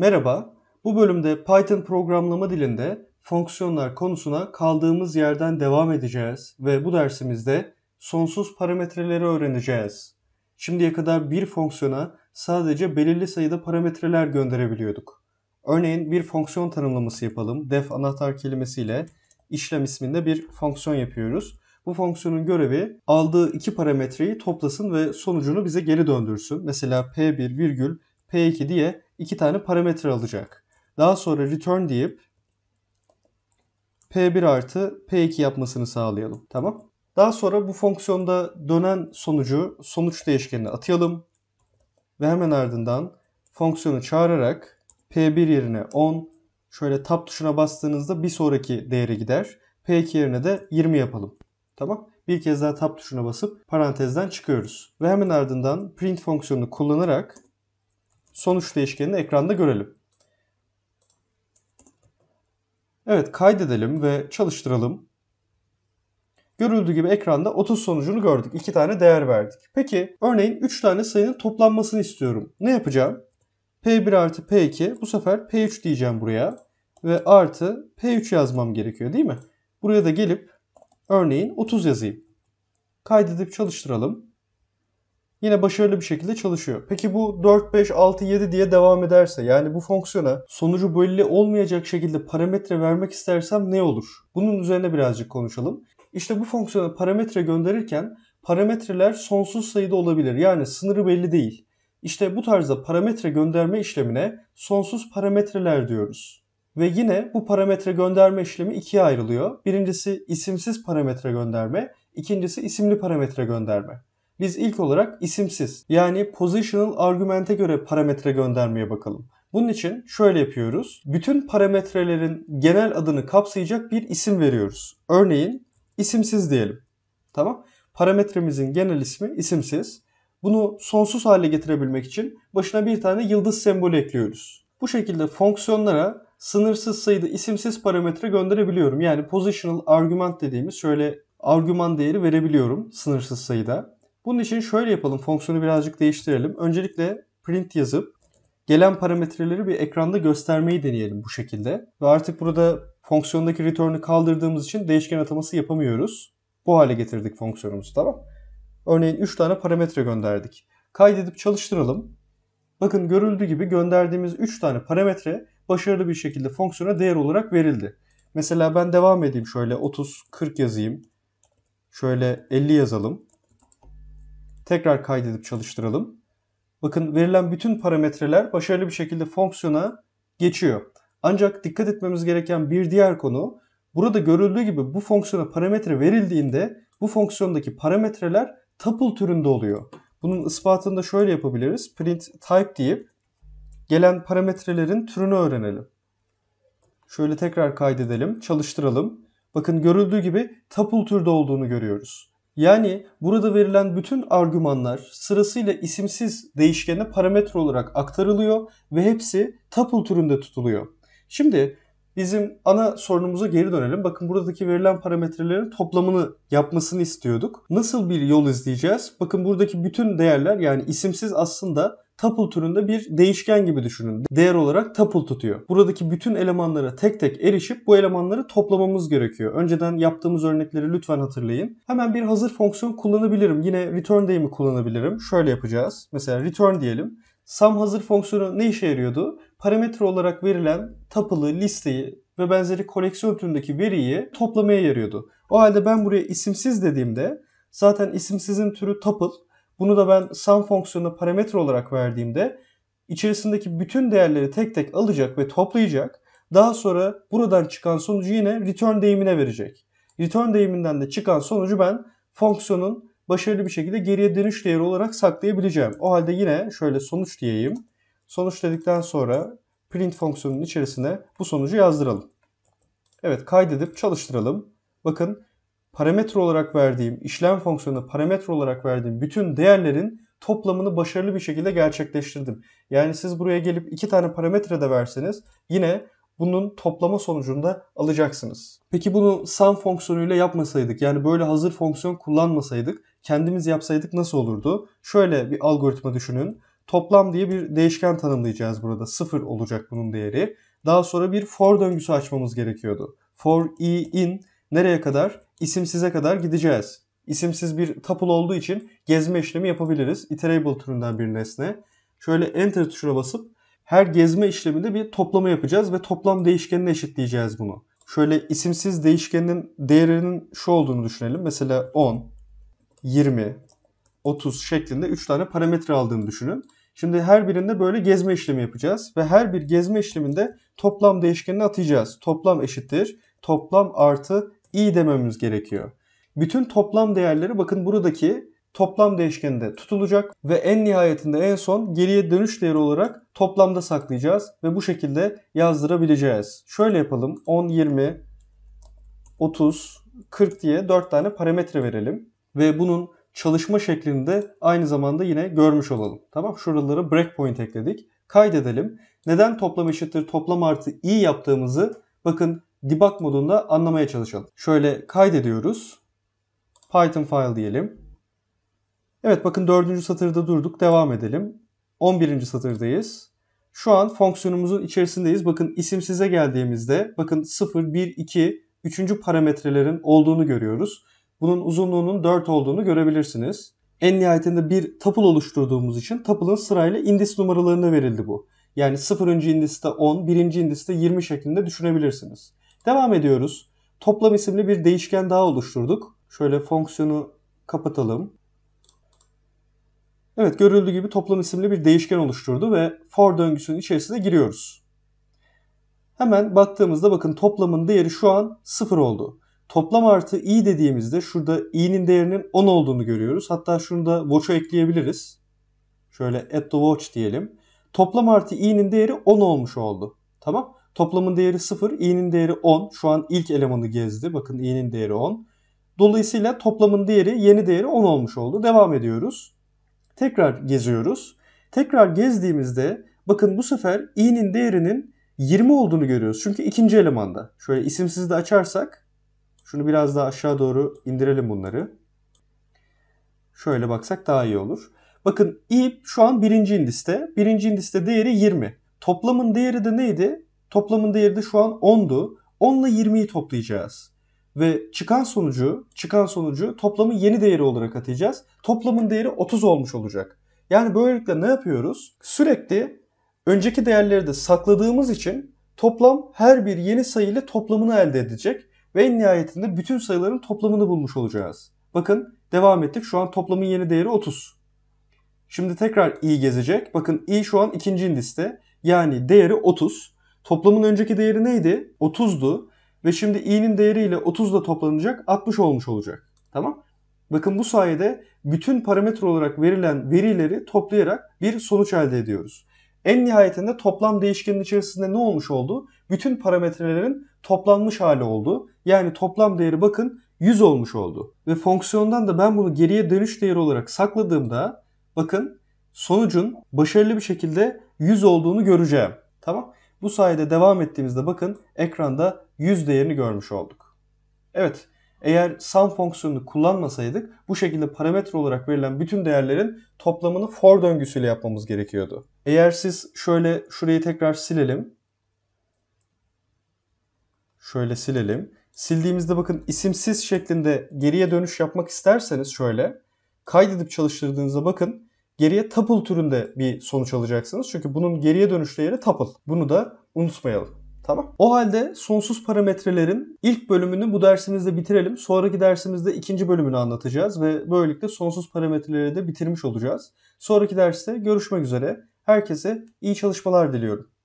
Merhaba, bu bölümde Python programlama dilinde fonksiyonlar konusuna kaldığımız yerden devam edeceğiz ve bu dersimizde sonsuz parametreleri öğreneceğiz. Şimdiye kadar bir fonksiyona sadece belirli sayıda parametreler gönderebiliyorduk. Örneğin bir fonksiyon tanımlaması yapalım. def anahtar kelimesiyle işlem isminde bir fonksiyon yapıyoruz. Bu fonksiyonun görevi aldığı iki parametreyi toplasın ve sonucunu bize geri döndürsün. Mesela p1 virgül P2 diye iki tane parametre alacak. Daha sonra return deyip P1 artı P2 yapmasını sağlayalım. Tamam. Daha sonra bu fonksiyonda dönen sonucu sonuç değişkenine atayalım. Ve hemen ardından fonksiyonu çağırarak P1 yerine 10 şöyle tab tuşuna bastığınızda bir sonraki değere gider. P2 yerine de 20 yapalım. Tamam. Bir kez daha tab tuşuna basıp parantezden çıkıyoruz. Ve hemen ardından print fonksiyonunu kullanarak sonuç değişkenini ekranda görelim. Evet kaydedelim ve çalıştıralım. Görüldüğü gibi ekranda 30 sonucunu gördük. 2 tane değer verdik. Peki örneğin 3 tane sayının toplanmasını istiyorum. Ne yapacağım? P1 artı P2 bu sefer P3 diyeceğim buraya. Ve artı P3 yazmam gerekiyor değil mi? Buraya da gelip örneğin 30 yazayım. Kaydedip çalıştıralım yine başarılı bir şekilde çalışıyor. Peki bu 4, 5, 6, 7 diye devam ederse yani bu fonksiyona sonucu belli olmayacak şekilde parametre vermek istersem ne olur? Bunun üzerine birazcık konuşalım. İşte bu fonksiyona parametre gönderirken parametreler sonsuz sayıda olabilir. Yani sınırı belli değil. İşte bu tarzda parametre gönderme işlemine sonsuz parametreler diyoruz. Ve yine bu parametre gönderme işlemi ikiye ayrılıyor. Birincisi isimsiz parametre gönderme, ikincisi isimli parametre gönderme. Biz ilk olarak isimsiz yani positional argument'e göre parametre göndermeye bakalım. Bunun için şöyle yapıyoruz. Bütün parametrelerin genel adını kapsayacak bir isim veriyoruz. Örneğin isimsiz diyelim. Tamam. Parametremizin genel ismi isimsiz. Bunu sonsuz hale getirebilmek için başına bir tane yıldız sembolü ekliyoruz. Bu şekilde fonksiyonlara sınırsız sayıda isimsiz parametre gönderebiliyorum. Yani positional argument dediğimiz şöyle argüman değeri verebiliyorum sınırsız sayıda. Bunun için şöyle yapalım. Fonksiyonu birazcık değiştirelim. Öncelikle print yazıp gelen parametreleri bir ekranda göstermeyi deneyelim bu şekilde. Ve artık burada fonksiyondaki return'ı kaldırdığımız için değişken ataması yapamıyoruz. Bu hale getirdik fonksiyonumuzu tamam. Örneğin 3 tane parametre gönderdik. Kaydedip çalıştıralım. Bakın görüldüğü gibi gönderdiğimiz 3 tane parametre başarılı bir şekilde fonksiyona değer olarak verildi. Mesela ben devam edeyim şöyle 30, 40 yazayım. Şöyle 50 yazalım. Tekrar kaydedip çalıştıralım. Bakın verilen bütün parametreler başarılı bir şekilde fonksiyona geçiyor. Ancak dikkat etmemiz gereken bir diğer konu burada görüldüğü gibi bu fonksiyona parametre verildiğinde bu fonksiyondaki parametreler tuple türünde oluyor. Bunun ispatını da şöyle yapabiliriz. Print type deyip gelen parametrelerin türünü öğrenelim. Şöyle tekrar kaydedelim, çalıştıralım. Bakın görüldüğü gibi tuple türde olduğunu görüyoruz. Yani burada verilen bütün argümanlar sırasıyla isimsiz değişkene parametre olarak aktarılıyor ve hepsi tuple türünde tutuluyor. Şimdi bizim ana sorunumuza geri dönelim. Bakın buradaki verilen parametrelerin toplamını yapmasını istiyorduk. Nasıl bir yol izleyeceğiz? Bakın buradaki bütün değerler yani isimsiz aslında tuple türünde bir değişken gibi düşünün. Değer olarak tuple tutuyor. Buradaki bütün elemanlara tek tek erişip bu elemanları toplamamız gerekiyor. Önceden yaptığımız örnekleri lütfen hatırlayın. Hemen bir hazır fonksiyon kullanabilirim. Yine return deyimi kullanabilirim. Şöyle yapacağız. Mesela return diyelim. Sum hazır fonksiyonu ne işe yarıyordu? Parametre olarak verilen tuple'ı, listeyi ve benzeri koleksiyon türündeki veriyi toplamaya yarıyordu. O halde ben buraya isimsiz dediğimde zaten isimsizin türü tuple bunu da ben sum fonksiyonuna parametre olarak verdiğimde içerisindeki bütün değerleri tek tek alacak ve toplayacak. Daha sonra buradan çıkan sonucu yine return deyimine verecek. Return deyiminden de çıkan sonucu ben fonksiyonun başarılı bir şekilde geriye dönüş değeri olarak saklayabileceğim. O halde yine şöyle sonuç diyeyim. Sonuç dedikten sonra print fonksiyonunun içerisine bu sonucu yazdıralım. Evet kaydedip çalıştıralım. Bakın parametre olarak verdiğim, işlem fonksiyonuna parametre olarak verdiğim bütün değerlerin toplamını başarılı bir şekilde gerçekleştirdim. Yani siz buraya gelip iki tane parametre de verseniz yine bunun toplama sonucunda alacaksınız. Peki bunu sum fonksiyonuyla yapmasaydık yani böyle hazır fonksiyon kullanmasaydık kendimiz yapsaydık nasıl olurdu? Şöyle bir algoritma düşünün. Toplam diye bir değişken tanımlayacağız burada. Sıfır olacak bunun değeri. Daha sonra bir for döngüsü açmamız gerekiyordu. For i in nereye kadar? isimsize kadar gideceğiz. İsimsiz bir tuple olduğu için gezme işlemi yapabiliriz. Iterable türünden bir nesne. Şöyle enter tuşuna basıp her gezme işleminde bir toplama yapacağız ve toplam değişkenine eşitleyeceğiz bunu. Şöyle isimsiz değişkenin değerinin şu olduğunu düşünelim. Mesela 10, 20, 30 şeklinde 3 tane parametre aldığını düşünün. Şimdi her birinde böyle gezme işlemi yapacağız ve her bir gezme işleminde toplam değişkenini atayacağız. Toplam eşittir toplam artı i dememiz gerekiyor. Bütün toplam değerleri bakın buradaki toplam değişkeninde tutulacak ve en nihayetinde en son geriye dönüş değeri olarak toplamda saklayacağız ve bu şekilde yazdırabileceğiz. Şöyle yapalım 10, 20, 30, 40 diye 4 tane parametre verelim ve bunun çalışma şeklini de aynı zamanda yine görmüş olalım. Tamam şuraları breakpoint ekledik. Kaydedelim. Neden toplam eşittir toplam artı i yaptığımızı bakın debug modunda anlamaya çalışalım. Şöyle kaydediyoruz. Python file diyelim. Evet bakın dördüncü satırda durduk. Devam edelim. 11. satırdayız. Şu an fonksiyonumuzun içerisindeyiz. Bakın isim size geldiğimizde bakın 0, 1, 2, 3. parametrelerin olduğunu görüyoruz. Bunun uzunluğunun 4 olduğunu görebilirsiniz. En nihayetinde bir tuple oluşturduğumuz için tuple'ın sırayla indis numaralarına verildi bu. Yani 0. indiste 10, 1. indiste 20 şeklinde düşünebilirsiniz. Devam ediyoruz. Toplam isimli bir değişken daha oluşturduk. Şöyle fonksiyonu kapatalım. Evet görüldüğü gibi toplam isimli bir değişken oluşturdu ve for döngüsünün içerisine giriyoruz. Hemen baktığımızda bakın toplamın değeri şu an 0 oldu. Toplam artı i dediğimizde şurada i'nin değerinin 10 olduğunu görüyoruz. Hatta şunu da watch'a ekleyebiliriz. Şöyle at the watch diyelim. Toplam artı i'nin değeri 10 olmuş oldu. Tamam. Toplamın değeri 0, i'nin değeri 10. Şu an ilk elemanı gezdi. Bakın i'nin değeri 10. Dolayısıyla toplamın değeri yeni değeri 10 olmuş oldu. Devam ediyoruz. Tekrar geziyoruz. Tekrar gezdiğimizde bakın bu sefer i'nin değerinin 20 olduğunu görüyoruz. Çünkü ikinci elemanda. Şöyle isimsiz de açarsak. Şunu biraz daha aşağı doğru indirelim bunları. Şöyle baksak daha iyi olur. Bakın i şu an birinci indiste. Birinci indiste değeri 20. Toplamın değeri de neydi? Toplamın değeri de şu an 10'du. 10 ile 20'yi toplayacağız. Ve çıkan sonucu, çıkan sonucu toplamın yeni değeri olarak atayacağız. Toplamın değeri 30 olmuş olacak. Yani böylelikle ne yapıyoruz? Sürekli önceki değerleri de sakladığımız için toplam her bir yeni sayı ile toplamını elde edecek ve en nihayetinde bütün sayıların toplamını bulmuş olacağız. Bakın devam ettik. Şu an toplamın yeni değeri 30. Şimdi tekrar i gezecek. Bakın i şu an ikinci indiste. Yani değeri 30. Toplamın önceki değeri neydi? 30'du. Ve şimdi i'nin değeriyle 30 da toplanacak 60 olmuş olacak. Tamam. Bakın bu sayede bütün parametre olarak verilen verileri toplayarak bir sonuç elde ediyoruz. En nihayetinde toplam değişkenin içerisinde ne olmuş oldu? Bütün parametrelerin toplanmış hali oldu. Yani toplam değeri bakın 100 olmuş oldu. Ve fonksiyondan da ben bunu geriye dönüş değeri olarak sakladığımda bakın sonucun başarılı bir şekilde 100 olduğunu göreceğim. Tamam. Bu sayede devam ettiğimizde bakın ekranda 100 değerini görmüş olduk. Evet eğer sum fonksiyonunu kullanmasaydık bu şekilde parametre olarak verilen bütün değerlerin toplamını for döngüsüyle yapmamız gerekiyordu. Eğer siz şöyle şurayı tekrar silelim. Şöyle silelim. Sildiğimizde bakın isimsiz şeklinde geriye dönüş yapmak isterseniz şöyle kaydedip çalıştırdığınızda bakın Geriye tuple türünde bir sonuç alacaksınız. Çünkü bunun geriye dönüşlü yeri tuple. Bunu da unutmayalım. Tamam. O halde sonsuz parametrelerin ilk bölümünü bu dersimizde bitirelim. Sonraki dersimizde ikinci bölümünü anlatacağız ve böylelikle sonsuz parametreleri de bitirmiş olacağız. Sonraki derste görüşmek üzere. Herkese iyi çalışmalar diliyorum.